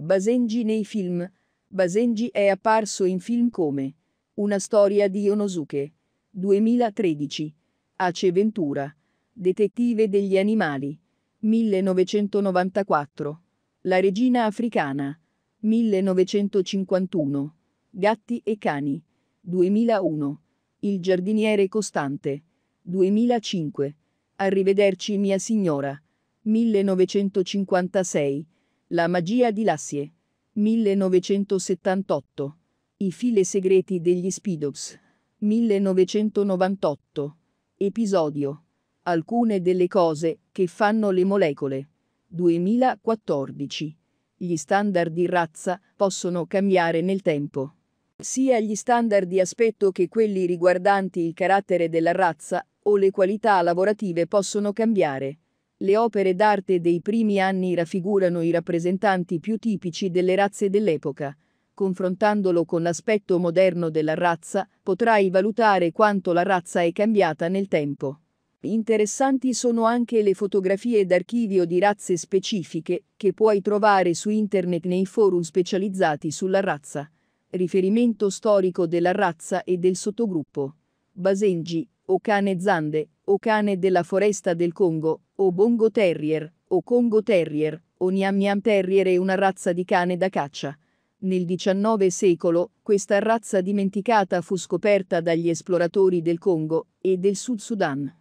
Basenji nei film. Basenji è apparso in film come Una storia di Onosuke, 2013, Ace Ventura, Detettive degli animali, 1994, La regina africana, 1951, Gatti e cani, 2001, Il giardiniere costante, 2005, Arrivederci mia signora, 1956, la magia di Lassie. 1978. I file segreti degli Speedox. 1998. Episodio. Alcune delle cose che fanno le molecole. 2014. Gli standard di razza possono cambiare nel tempo. Sia gli standard di aspetto che quelli riguardanti il carattere della razza o le qualità lavorative possono cambiare. Le opere d'arte dei primi anni raffigurano i rappresentanti più tipici delle razze dell'epoca. Confrontandolo con l'aspetto moderno della razza, potrai valutare quanto la razza è cambiata nel tempo. Interessanti sono anche le fotografie d'archivio di razze specifiche che puoi trovare su internet nei forum specializzati sulla razza. Riferimento storico della razza e del sottogruppo. Basenji, Okane Zande, o cane della foresta del Congo, o Bongo Terrier, o Congo Terrier, o Niam Niam Terrier è una razza di cane da caccia. Nel XIX secolo, questa razza dimenticata fu scoperta dagli esploratori del Congo e del Sud Sudan.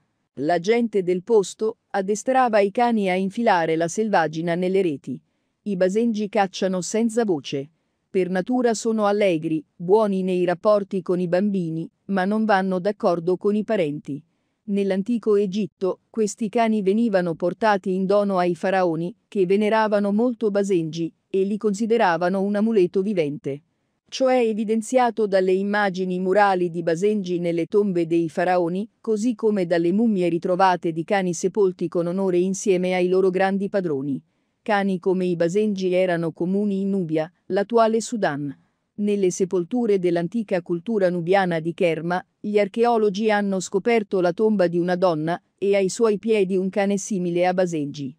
La gente del posto addestrava i cani a infilare la selvaggina nelle reti. I basengi cacciano senza voce. Per natura sono allegri, buoni nei rapporti con i bambini, ma non vanno d'accordo con i parenti. Nell'antico Egitto, questi cani venivano portati in dono ai faraoni, che veneravano molto Basengi, e li consideravano un amuleto vivente. Ciò è evidenziato dalle immagini murali di Basengi nelle tombe dei faraoni, così come dalle mummie ritrovate di cani sepolti con onore insieme ai loro grandi padroni. Cani come i Basengi erano comuni in Nubia, l'attuale Sudan. Nelle sepolture dell'antica cultura nubiana di Kerma, gli archeologi hanno scoperto la tomba di una donna e ai suoi piedi un cane simile a Basengi.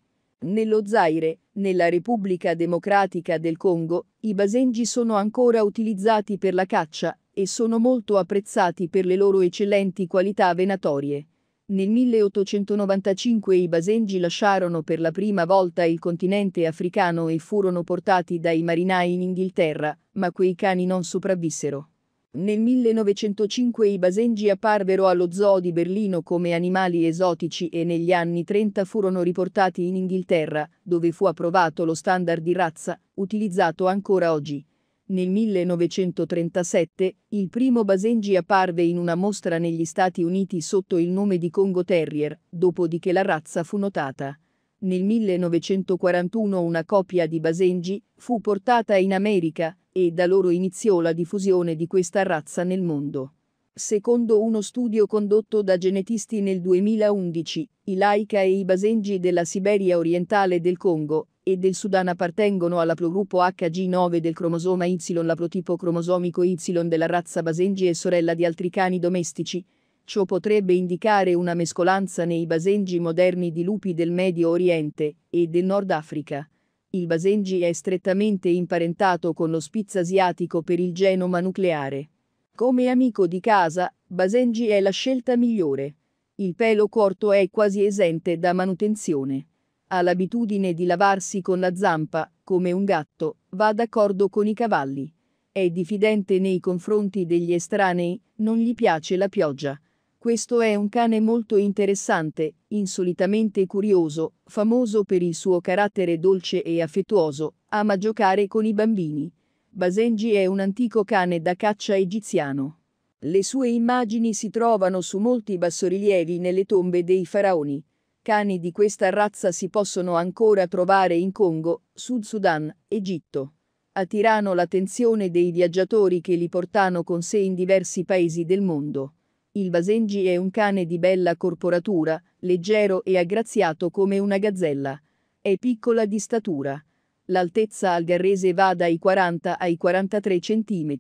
Nello Zaire, nella Repubblica Democratica del Congo, i Basengi sono ancora utilizzati per la caccia e sono molto apprezzati per le loro eccellenti qualità venatorie. Nel 1895 i Basengi lasciarono per la prima volta il continente africano e furono portati dai marinai in Inghilterra, ma quei cani non sopravvissero. Nel 1905 i Basengi apparvero allo zoo di Berlino come animali esotici e negli anni 30 furono riportati in Inghilterra, dove fu approvato lo standard di razza, utilizzato ancora oggi. Nel 1937, il primo Basenji apparve in una mostra negli Stati Uniti sotto il nome di Congo Terrier, dopodiché la razza fu notata. Nel 1941 una copia di Basenji fu portata in America e da loro iniziò la diffusione di questa razza nel mondo. Secondo uno studio condotto da genetisti nel 2011, i Laika e i Basenji della Siberia orientale del Congo e del Sudan appartengono alla progruppo HG9 del cromosoma Y, l'aplotipo cromosomico Y della razza Basenji e sorella di altri cani domestici. Ciò potrebbe indicare una mescolanza nei Basenji moderni di lupi del Medio Oriente e del Nord Africa. Il Basenji è strettamente imparentato con lo spitz asiatico per il genoma nucleare. Come amico di casa, Basenji è la scelta migliore. Il pelo corto è quasi esente da manutenzione ha l'abitudine di lavarsi con la zampa, come un gatto, va d'accordo con i cavalli. È diffidente nei confronti degli estranei, non gli piace la pioggia. Questo è un cane molto interessante, insolitamente curioso, famoso per il suo carattere dolce e affettuoso, ama giocare con i bambini. Basenji è un antico cane da caccia egiziano. Le sue immagini si trovano su molti bassorilievi nelle tombe dei faraoni. Cani di questa razza si possono ancora trovare in Congo, Sud Sudan, Egitto. Attirano l'attenzione dei viaggiatori che li portano con sé in diversi paesi del mondo. Il Basenji è un cane di bella corporatura, leggero e aggraziato come una gazzella. È piccola di statura. L'altezza algarrese va dai 40 ai 43 cm.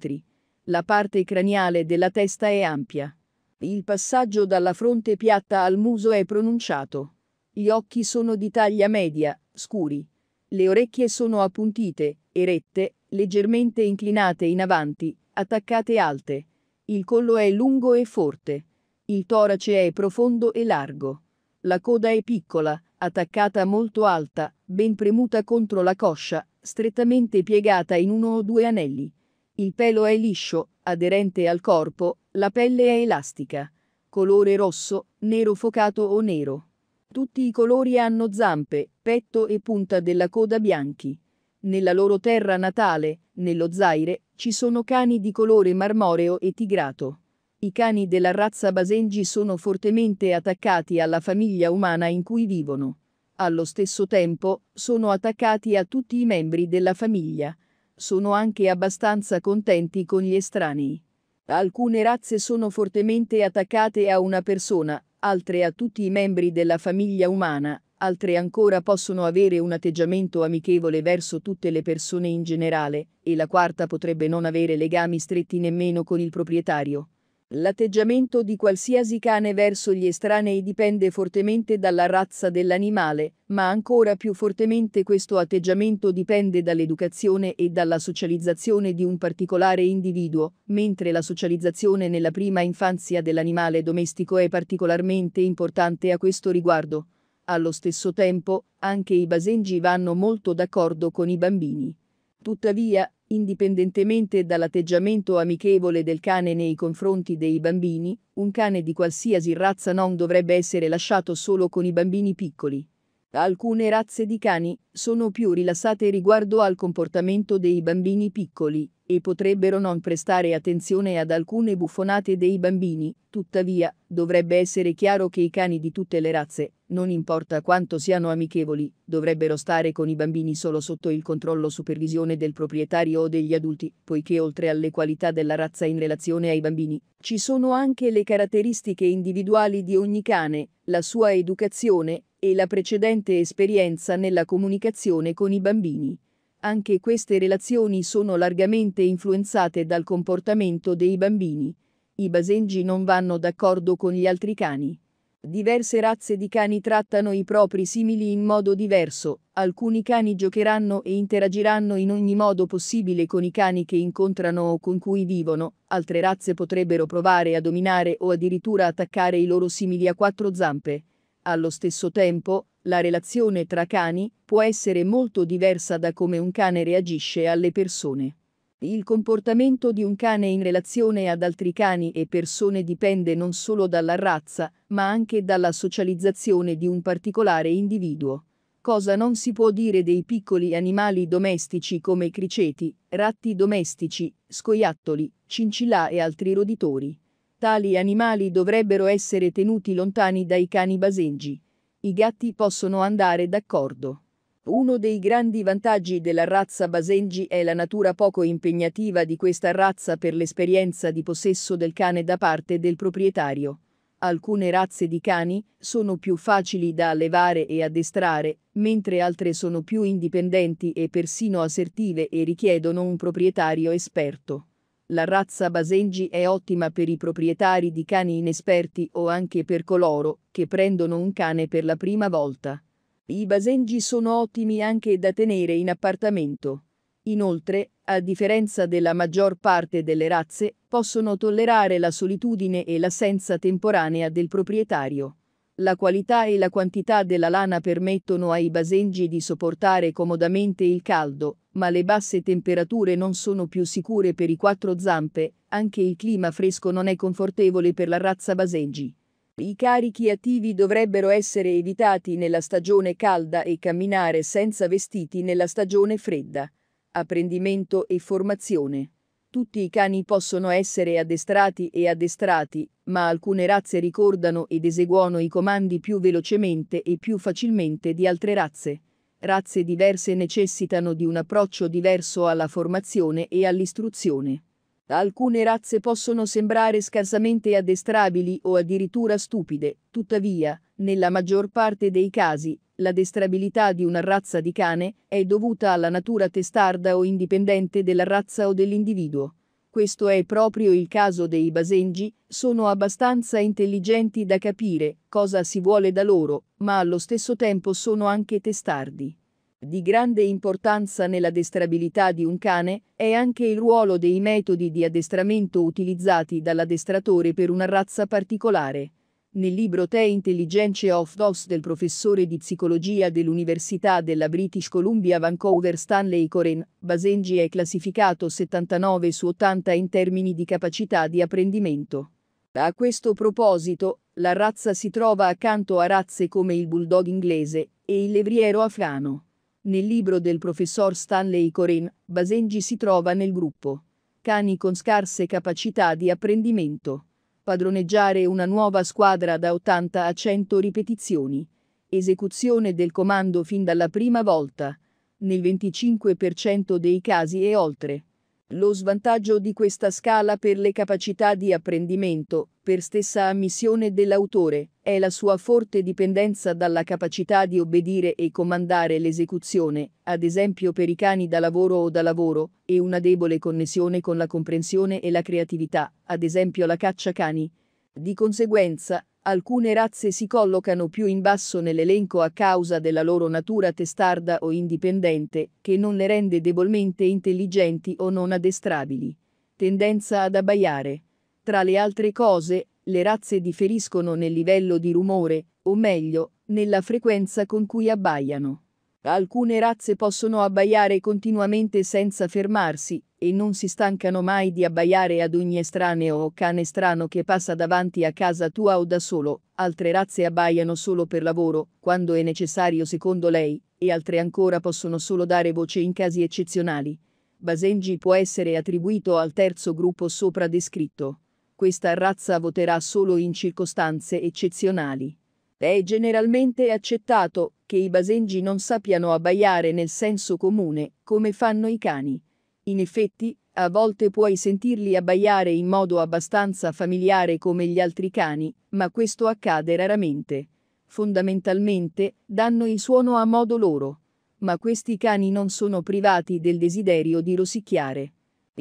La parte craniale della testa è ampia. Il passaggio dalla fronte piatta al muso è pronunciato. Gli occhi sono di taglia media, scuri. Le orecchie sono appuntite, erette, leggermente inclinate in avanti, attaccate alte. Il collo è lungo e forte. Il torace è profondo e largo. La coda è piccola, attaccata molto alta, ben premuta contro la coscia, strettamente piegata in uno o due anelli. Il pelo è liscio, aderente al corpo, la pelle è elastica. Colore rosso, nero focato o nero. Tutti i colori hanno zampe, petto e punta della coda bianchi. Nella loro terra natale, nello Zaire, ci sono cani di colore marmoreo e tigrato. I cani della razza Basenji sono fortemente attaccati alla famiglia umana in cui vivono. Allo stesso tempo, sono attaccati a tutti i membri della famiglia. Sono anche abbastanza contenti con gli estranei. Alcune razze sono fortemente attaccate a una persona, altre a tutti i membri della famiglia umana, altre ancora possono avere un atteggiamento amichevole verso tutte le persone in generale, e la quarta potrebbe non avere legami stretti nemmeno con il proprietario. L'atteggiamento di qualsiasi cane verso gli estranei dipende fortemente dalla razza dell'animale, ma ancora più fortemente questo atteggiamento dipende dall'educazione e dalla socializzazione di un particolare individuo, mentre la socializzazione nella prima infanzia dell'animale domestico è particolarmente importante a questo riguardo. Allo stesso tempo, anche i basengi vanno molto d'accordo con i bambini. Tuttavia, indipendentemente dall'atteggiamento amichevole del cane nei confronti dei bambini, un cane di qualsiasi razza non dovrebbe essere lasciato solo con i bambini piccoli. Alcune razze di cani sono più rilassate riguardo al comportamento dei bambini piccoli e potrebbero non prestare attenzione ad alcune buffonate dei bambini, tuttavia dovrebbe essere chiaro che i cani di tutte le razze, non importa quanto siano amichevoli, dovrebbero stare con i bambini solo sotto il controllo supervisione del proprietario o degli adulti, poiché oltre alle qualità della razza in relazione ai bambini, ci sono anche le caratteristiche individuali di ogni cane, la sua educazione, e la precedente esperienza nella comunicazione con i bambini. Anche queste relazioni sono largamente influenzate dal comportamento dei bambini. I basengi non vanno d'accordo con gli altri cani. Diverse razze di cani trattano i propri simili in modo diverso, alcuni cani giocheranno e interagiranno in ogni modo possibile con i cani che incontrano o con cui vivono, altre razze potrebbero provare a dominare o addirittura attaccare i loro simili a quattro zampe. Allo stesso tempo, la relazione tra cani può essere molto diversa da come un cane reagisce alle persone. Il comportamento di un cane in relazione ad altri cani e persone dipende non solo dalla razza, ma anche dalla socializzazione di un particolare individuo. Cosa non si può dire dei piccoli animali domestici come criceti, ratti domestici, scoiattoli, cincillà e altri roditori. Tali animali dovrebbero essere tenuti lontani dai cani baseggi. I gatti possono andare d'accordo. Uno dei grandi vantaggi della razza Basenji è la natura poco impegnativa di questa razza per l'esperienza di possesso del cane da parte del proprietario. Alcune razze di cani sono più facili da allevare e addestrare, mentre altre sono più indipendenti e persino assertive e richiedono un proprietario esperto la razza Basenji è ottima per i proprietari di cani inesperti o anche per coloro che prendono un cane per la prima volta. I Basenji sono ottimi anche da tenere in appartamento. Inoltre, a differenza della maggior parte delle razze, possono tollerare la solitudine e l'assenza temporanea del proprietario. La qualità e la quantità della lana permettono ai basengi di sopportare comodamente il caldo, ma le basse temperature non sono più sicure per i quattro zampe, anche il clima fresco non è confortevole per la razza basengi. I carichi attivi dovrebbero essere evitati nella stagione calda e camminare senza vestiti nella stagione fredda. Apprendimento e formazione. Tutti i cani possono essere addestrati e addestrati, ma alcune razze ricordano ed eseguono i comandi più velocemente e più facilmente di altre razze. Razze diverse necessitano di un approccio diverso alla formazione e all'istruzione. Alcune razze possono sembrare scarsamente addestrabili o addirittura stupide, tuttavia, nella maggior parte dei casi, la destrabilità di una razza di cane è dovuta alla natura testarda o indipendente della razza o dell'individuo. Questo è proprio il caso dei basengi, sono abbastanza intelligenti da capire cosa si vuole da loro, ma allo stesso tempo sono anche testardi. Di grande importanza nell'addestrabilità di un cane è anche il ruolo dei metodi di addestramento utilizzati dall'addestratore per una razza particolare. Nel libro The Intelligence of Dogs del professore di psicologia dell'Università della British Columbia Vancouver Stanley Coren, Basenji è classificato 79 su 80 in termini di capacità di apprendimento. A questo proposito, la razza si trova accanto a razze come il bulldog inglese e il levriero afgano. Nel libro del professor Stanley Coren, Basenji si trova nel gruppo cani con scarse capacità di apprendimento padroneggiare una nuova squadra da 80 a 100 ripetizioni. Esecuzione del comando fin dalla prima volta. Nel 25% dei casi e oltre. Lo svantaggio di questa scala per le capacità di apprendimento, per stessa ammissione dell'autore, è la sua forte dipendenza dalla capacità di obbedire e comandare l'esecuzione, ad esempio per i cani da lavoro o da lavoro, e una debole connessione con la comprensione e la creatività, ad esempio la caccia cani. Di conseguenza, Alcune razze si collocano più in basso nell'elenco a causa della loro natura testarda o indipendente, che non le rende debolmente intelligenti o non addestrabili. Tendenza ad abbaiare. Tra le altre cose, le razze differiscono nel livello di rumore, o meglio, nella frequenza con cui abbaiano. Alcune razze possono abbaiare continuamente senza fermarsi, e non si stancano mai di abbaiare ad ogni estraneo o cane strano che passa davanti a casa tua o da solo, altre razze abbaiano solo per lavoro, quando è necessario secondo lei, e altre ancora possono solo dare voce in casi eccezionali. Basenji può essere attribuito al terzo gruppo sopra descritto. Questa razza voterà solo in circostanze eccezionali. È generalmente accettato, che i basengi non sappiano abbaiare nel senso comune, come fanno i cani. In effetti, a volte puoi sentirli abbaiare in modo abbastanza familiare come gli altri cani, ma questo accade raramente. Fondamentalmente, danno il suono a modo loro. Ma questi cani non sono privati del desiderio di rosicchiare.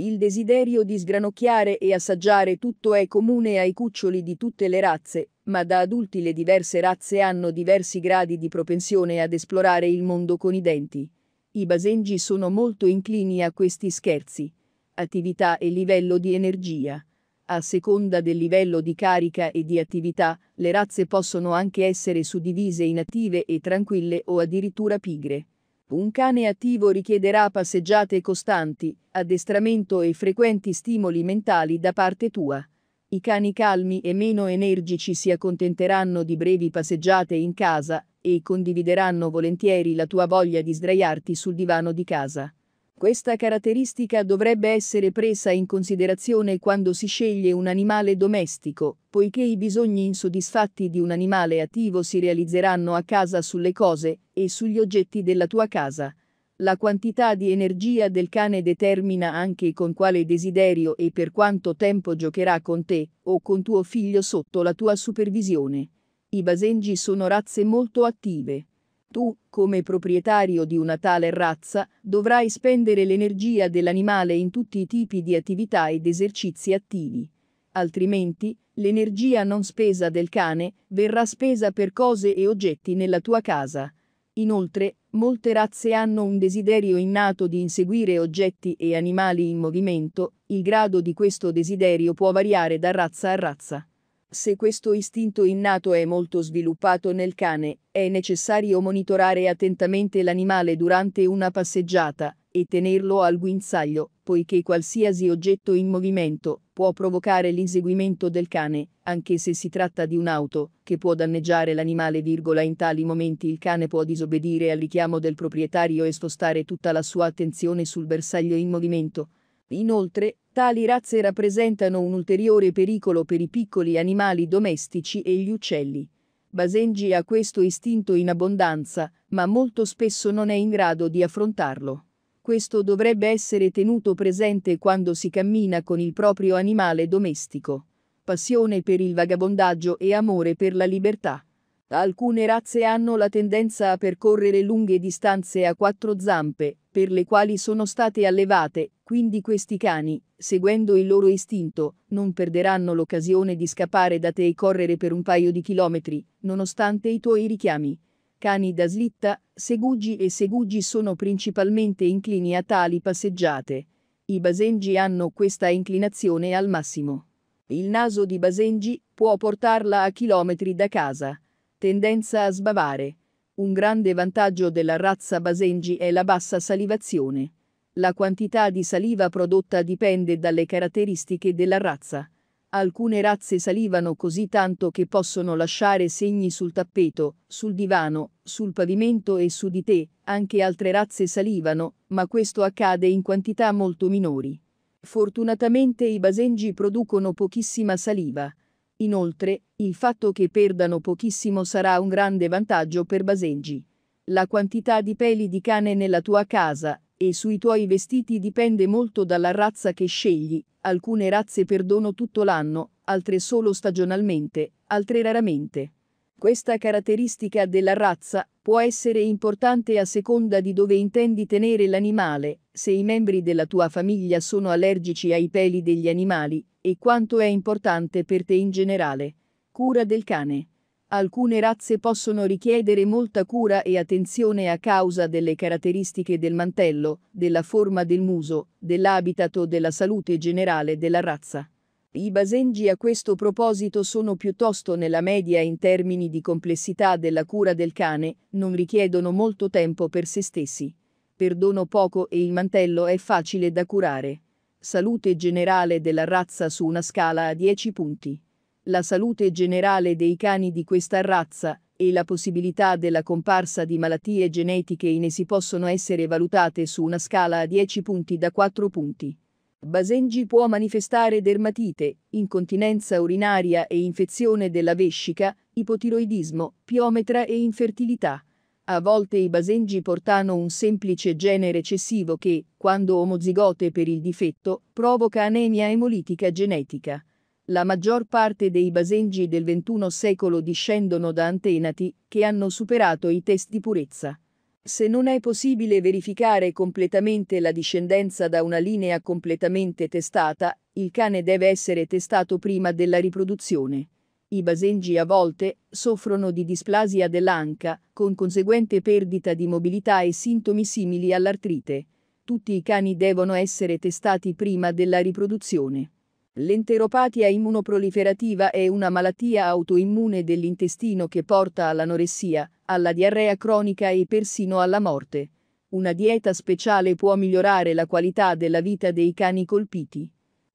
Il desiderio di sgranocchiare e assaggiare tutto è comune ai cuccioli di tutte le razze, ma da adulti le diverse razze hanno diversi gradi di propensione ad esplorare il mondo con i denti. I basengi sono molto inclini a questi scherzi. Attività e livello di energia. A seconda del livello di carica e di attività, le razze possono anche essere suddivise in attive e tranquille o addirittura pigre. Un cane attivo richiederà passeggiate costanti, addestramento e frequenti stimoli mentali da parte tua. I cani calmi e meno energici si accontenteranno di brevi passeggiate in casa e condivideranno volentieri la tua voglia di sdraiarti sul divano di casa. Questa caratteristica dovrebbe essere presa in considerazione quando si sceglie un animale domestico, poiché i bisogni insoddisfatti di un animale attivo si realizzeranno a casa sulle cose e sugli oggetti della tua casa. La quantità di energia del cane determina anche con quale desiderio e per quanto tempo giocherà con te o con tuo figlio sotto la tua supervisione. I basengi sono razze molto attive. Tu, come proprietario di una tale razza, dovrai spendere l'energia dell'animale in tutti i tipi di attività ed esercizi attivi. Altrimenti, l'energia non spesa del cane verrà spesa per cose e oggetti nella tua casa. Inoltre, molte razze hanno un desiderio innato di inseguire oggetti e animali in movimento, il grado di questo desiderio può variare da razza a razza. Se questo istinto innato è molto sviluppato nel cane, è necessario monitorare attentamente l'animale durante una passeggiata e tenerlo al guinzaglio, poiché qualsiasi oggetto in movimento può provocare l'inseguimento del cane, anche se si tratta di un'auto, che può danneggiare l'animale. In tali momenti il cane può disobbedire al richiamo del proprietario e spostare tutta la sua attenzione sul bersaglio in movimento. Inoltre, Tali razze rappresentano un ulteriore pericolo per i piccoli animali domestici e gli uccelli. Basenji ha questo istinto in abbondanza, ma molto spesso non è in grado di affrontarlo. Questo dovrebbe essere tenuto presente quando si cammina con il proprio animale domestico. Passione per il vagabondaggio e amore per la libertà. Alcune razze hanno la tendenza a percorrere lunghe distanze a quattro zampe, per le quali sono state allevate, quindi questi cani, seguendo il loro istinto, non perderanno l'occasione di scappare da te e correre per un paio di chilometri, nonostante i tuoi richiami. Cani da slitta, segugi e segugi sono principalmente inclini a tali passeggiate. I basengi hanno questa inclinazione al massimo. Il naso di basengi può portarla a chilometri da casa tendenza a sbavare. Un grande vantaggio della razza Basenji è la bassa salivazione. La quantità di saliva prodotta dipende dalle caratteristiche della razza. Alcune razze salivano così tanto che possono lasciare segni sul tappeto, sul divano, sul pavimento e su di te, anche altre razze salivano, ma questo accade in quantità molto minori. Fortunatamente i basengi producono pochissima saliva. Inoltre, il fatto che perdano pochissimo sarà un grande vantaggio per Basenji. La quantità di peli di cane nella tua casa e sui tuoi vestiti dipende molto dalla razza che scegli, alcune razze perdono tutto l'anno, altre solo stagionalmente, altre raramente. Questa caratteristica della razza può essere importante a seconda di dove intendi tenere l'animale, se i membri della tua famiglia sono allergici ai peli degli animali, e quanto è importante per te in generale. Cura del cane. Alcune razze possono richiedere molta cura e attenzione a causa delle caratteristiche del mantello, della forma del muso, dell'habitat o della salute generale della razza. I basengi a questo proposito sono piuttosto nella media in termini di complessità della cura del cane, non richiedono molto tempo per se stessi. Perdono poco e il mantello è facile da curare. Salute generale della razza su una scala a 10 punti. La salute generale dei cani di questa razza e la possibilità della comparsa di malattie genetiche in essi possono essere valutate su una scala a 10 punti da 4 punti. Basenji può manifestare dermatite, incontinenza urinaria e infezione della vescica, ipotiroidismo, piometra e infertilità. A volte i basengi portano un semplice gene recessivo che, quando omozigote per il difetto, provoca anemia emolitica genetica. La maggior parte dei basengi del XXI secolo discendono da antenati che hanno superato i test di purezza. Se non è possibile verificare completamente la discendenza da una linea completamente testata, il cane deve essere testato prima della riproduzione. I basengi a volte soffrono di displasia dell'anca, con conseguente perdita di mobilità e sintomi simili all'artrite. Tutti i cani devono essere testati prima della riproduzione. L'enteropatia immunoproliferativa è una malattia autoimmune dell'intestino che porta all'anoressia, alla diarrea cronica e persino alla morte. Una dieta speciale può migliorare la qualità della vita dei cani colpiti.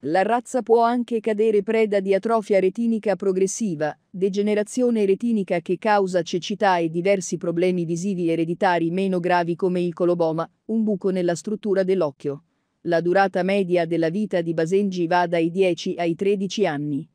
La razza può anche cadere preda di atrofia retinica progressiva, degenerazione retinica che causa cecità e diversi problemi visivi ereditari meno gravi come il coloboma, un buco nella struttura dell'occhio la durata media della vita di Basenji va dai 10 ai 13 anni.